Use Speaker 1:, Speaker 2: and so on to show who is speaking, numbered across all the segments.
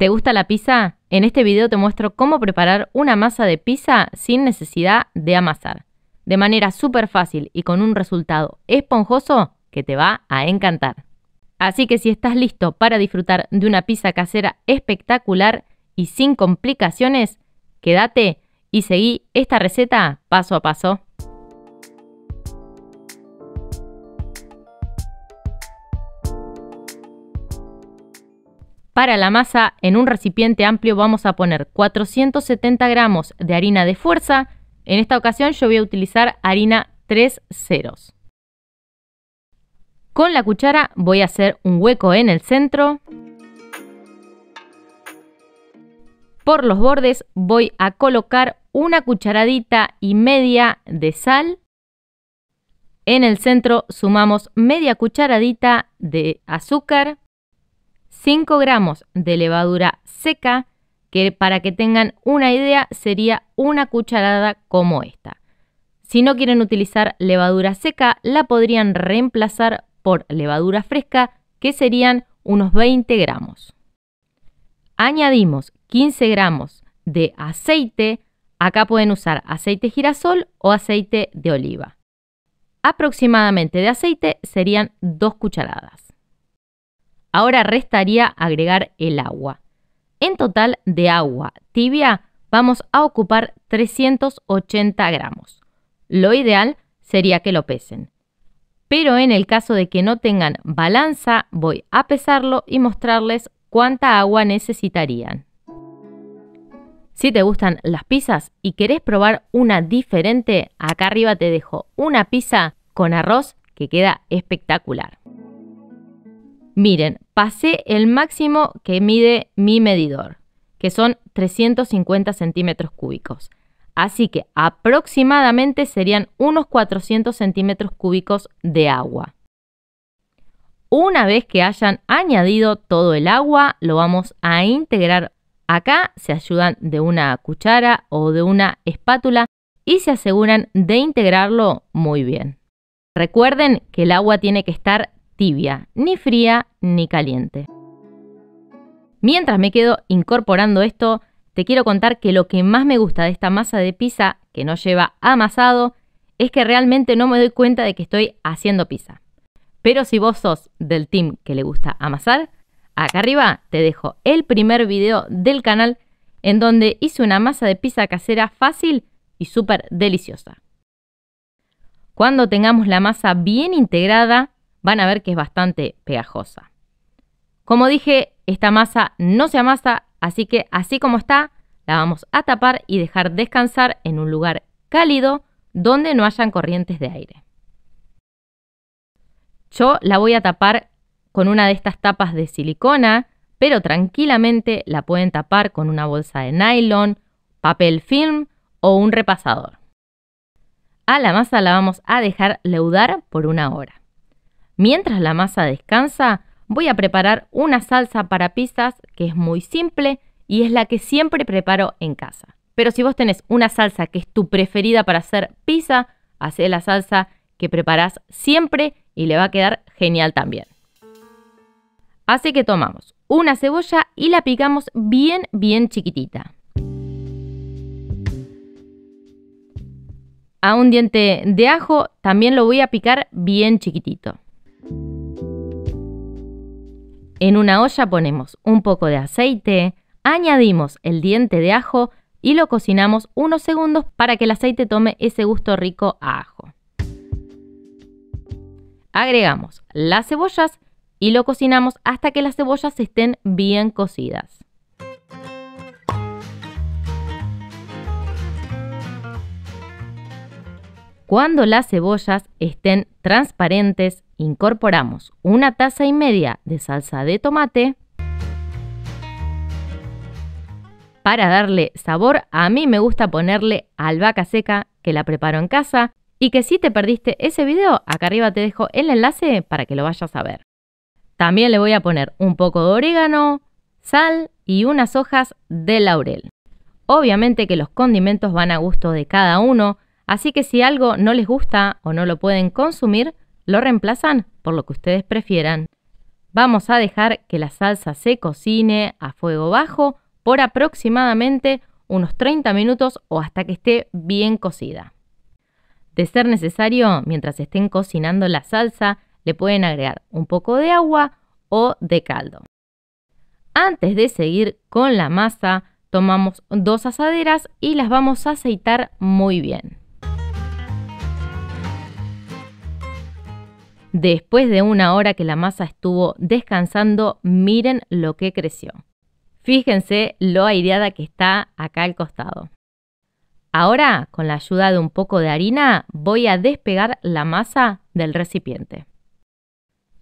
Speaker 1: ¿Te gusta la pizza? En este video te muestro cómo preparar una masa de pizza sin necesidad de amasar. De manera súper fácil y con un resultado esponjoso que te va a encantar. Así que si estás listo para disfrutar de una pizza casera espectacular y sin complicaciones, quédate y seguí esta receta paso a paso. Para la masa, en un recipiente amplio vamos a poner 470 gramos de harina de fuerza. En esta ocasión yo voy a utilizar harina 3 ceros. Con la cuchara voy a hacer un hueco en el centro. Por los bordes voy a colocar una cucharadita y media de sal. En el centro sumamos media cucharadita de azúcar. 5 gramos de levadura seca, que para que tengan una idea sería una cucharada como esta. Si no quieren utilizar levadura seca, la podrían reemplazar por levadura fresca, que serían unos 20 gramos. Añadimos 15 gramos de aceite, acá pueden usar aceite girasol o aceite de oliva. Aproximadamente de aceite serían 2 cucharadas. Ahora restaría agregar el agua. En total de agua tibia vamos a ocupar 380 gramos. Lo ideal sería que lo pesen. Pero en el caso de que no tengan balanza, voy a pesarlo y mostrarles cuánta agua necesitarían. Si te gustan las pizzas y querés probar una diferente, acá arriba te dejo una pizza con arroz que queda espectacular. Miren, pasé el máximo que mide mi medidor, que son 350 centímetros cúbicos. Así que aproximadamente serían unos 400 centímetros cúbicos de agua. Una vez que hayan añadido todo el agua, lo vamos a integrar. Acá se ayudan de una cuchara o de una espátula y se aseguran de integrarlo muy bien. Recuerden que el agua tiene que estar tibia, ni fría, ni caliente. Mientras me quedo incorporando esto, te quiero contar que lo que más me gusta de esta masa de pizza, que no lleva amasado, es que realmente no me doy cuenta de que estoy haciendo pizza. Pero si vos sos del team que le gusta amasar, acá arriba te dejo el primer video del canal en donde hice una masa de pizza casera fácil y súper deliciosa. Cuando tengamos la masa bien integrada, van a ver que es bastante pegajosa. Como dije, esta masa no se amasa, así que así como está, la vamos a tapar y dejar descansar en un lugar cálido donde no hayan corrientes de aire. Yo la voy a tapar con una de estas tapas de silicona, pero tranquilamente la pueden tapar con una bolsa de nylon, papel film o un repasador. A la masa la vamos a dejar leudar por una hora. Mientras la masa descansa, voy a preparar una salsa para pizzas que es muy simple y es la que siempre preparo en casa. Pero si vos tenés una salsa que es tu preferida para hacer pizza, hacé la salsa que preparás siempre y le va a quedar genial también. Así que tomamos una cebolla y la picamos bien, bien chiquitita. A un diente de ajo también lo voy a picar bien chiquitito. En una olla ponemos un poco de aceite, añadimos el diente de ajo y lo cocinamos unos segundos para que el aceite tome ese gusto rico a ajo. Agregamos las cebollas y lo cocinamos hasta que las cebollas estén bien cocidas. Cuando las cebollas estén transparentes, Incorporamos una taza y media de salsa de tomate para darle sabor, a mí me gusta ponerle albahaca seca que la preparo en casa y que si te perdiste ese video, acá arriba te dejo el enlace para que lo vayas a ver. También le voy a poner un poco de orégano, sal y unas hojas de laurel. Obviamente que los condimentos van a gusto de cada uno, así que si algo no les gusta o no lo pueden consumir, lo reemplazan por lo que ustedes prefieran. Vamos a dejar que la salsa se cocine a fuego bajo por aproximadamente unos 30 minutos o hasta que esté bien cocida. De ser necesario, mientras estén cocinando la salsa, le pueden agregar un poco de agua o de caldo. Antes de seguir con la masa, tomamos dos asaderas y las vamos a aceitar muy bien. Después de una hora que la masa estuvo descansando, miren lo que creció. Fíjense lo aireada que está acá al costado. Ahora, con la ayuda de un poco de harina, voy a despegar la masa del recipiente.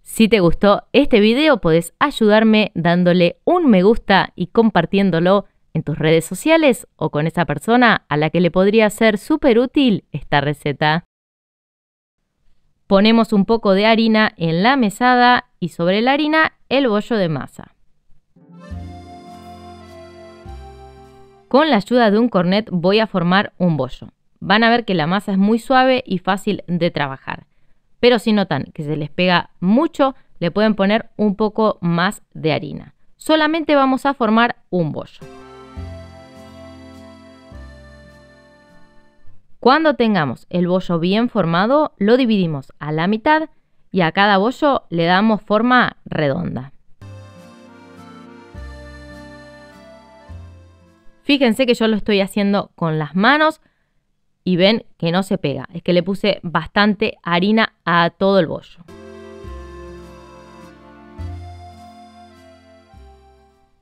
Speaker 1: Si te gustó este video, puedes ayudarme dándole un me gusta y compartiéndolo en tus redes sociales o con esa persona a la que le podría ser súper útil esta receta. Ponemos un poco de harina en la mesada y sobre la harina el bollo de masa. Con la ayuda de un cornet voy a formar un bollo. Van a ver que la masa es muy suave y fácil de trabajar. Pero si notan que se les pega mucho, le pueden poner un poco más de harina. Solamente vamos a formar un bollo. Cuando tengamos el bollo bien formado, lo dividimos a la mitad y a cada bollo le damos forma redonda. Fíjense que yo lo estoy haciendo con las manos y ven que no se pega. Es que le puse bastante harina a todo el bollo.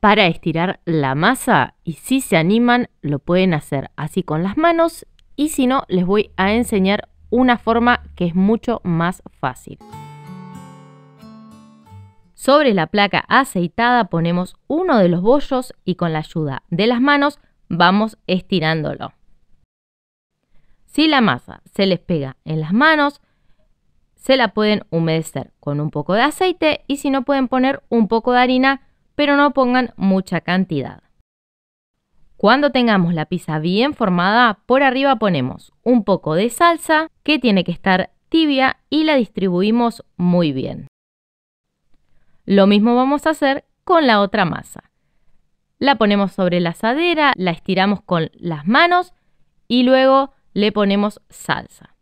Speaker 1: Para estirar la masa y si se animan lo pueden hacer así con las manos y si no, les voy a enseñar una forma que es mucho más fácil. Sobre la placa aceitada ponemos uno de los bollos y con la ayuda de las manos vamos estirándolo. Si la masa se les pega en las manos, se la pueden humedecer con un poco de aceite y si no pueden poner un poco de harina, pero no pongan mucha cantidad. Cuando tengamos la pizza bien formada, por arriba ponemos un poco de salsa que tiene que estar tibia y la distribuimos muy bien. Lo mismo vamos a hacer con la otra masa. La ponemos sobre la asadera, la estiramos con las manos y luego le ponemos salsa.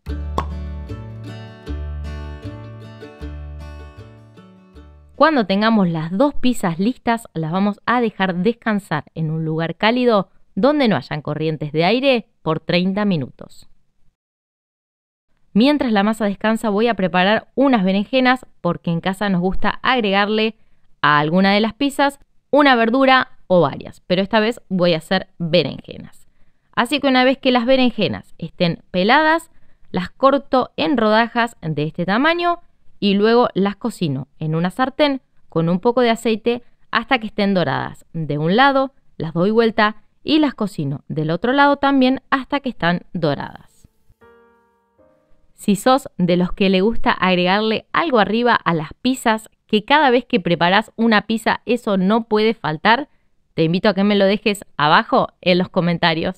Speaker 1: Cuando tengamos las dos pizzas listas, las vamos a dejar descansar en un lugar cálido donde no hayan corrientes de aire por 30 minutos. Mientras la masa descansa voy a preparar unas berenjenas porque en casa nos gusta agregarle a alguna de las pizzas una verdura o varias, pero esta vez voy a hacer berenjenas. Así que una vez que las berenjenas estén peladas, las corto en rodajas de este tamaño y luego las cocino en una sartén con un poco de aceite hasta que estén doradas. De un lado las doy vuelta y las cocino del otro lado también hasta que están doradas. Si sos de los que le gusta agregarle algo arriba a las pizzas, que cada vez que preparas una pizza eso no puede faltar, te invito a que me lo dejes abajo en los comentarios.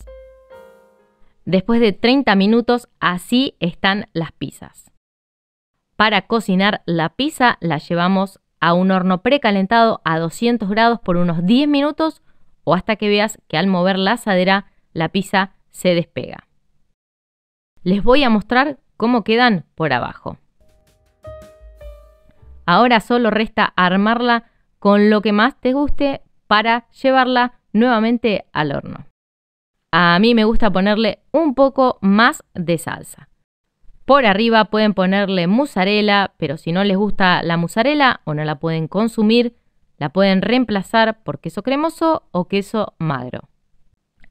Speaker 1: Después de 30 minutos así están las pizzas. Para cocinar la pizza la llevamos a un horno precalentado a 200 grados por unos 10 minutos o hasta que veas que al mover la asadera la pizza se despega. Les voy a mostrar cómo quedan por abajo. Ahora solo resta armarla con lo que más te guste para llevarla nuevamente al horno. A mí me gusta ponerle un poco más de salsa. Por arriba pueden ponerle mozzarella, pero si no les gusta la mozzarella o no la pueden consumir, la pueden reemplazar por queso cremoso o queso magro.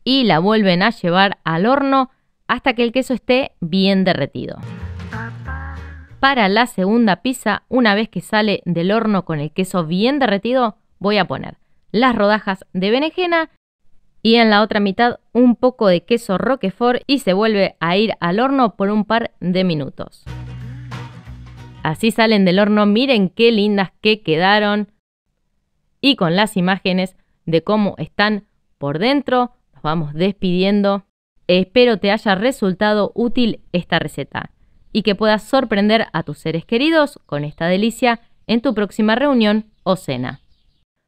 Speaker 1: Y la vuelven a llevar al horno hasta que el queso esté bien derretido. Para la segunda pizza, una vez que sale del horno con el queso bien derretido, voy a poner las rodajas de berenjena y en la otra mitad un poco de queso roquefort y se vuelve a ir al horno por un par de minutos. Así salen del horno, miren qué lindas que quedaron y con las imágenes de cómo están por dentro nos vamos despidiendo. Espero te haya resultado útil esta receta y que puedas sorprender a tus seres queridos con esta delicia en tu próxima reunión o cena.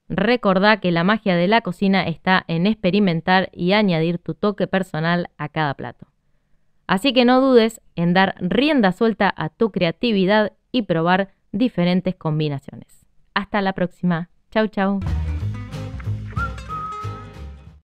Speaker 1: Recordá que la magia de la cocina está en experimentar y añadir tu toque personal a cada plato. Así que no dudes en dar rienda suelta a tu creatividad y probar diferentes combinaciones. Hasta la próxima. Chau, chau.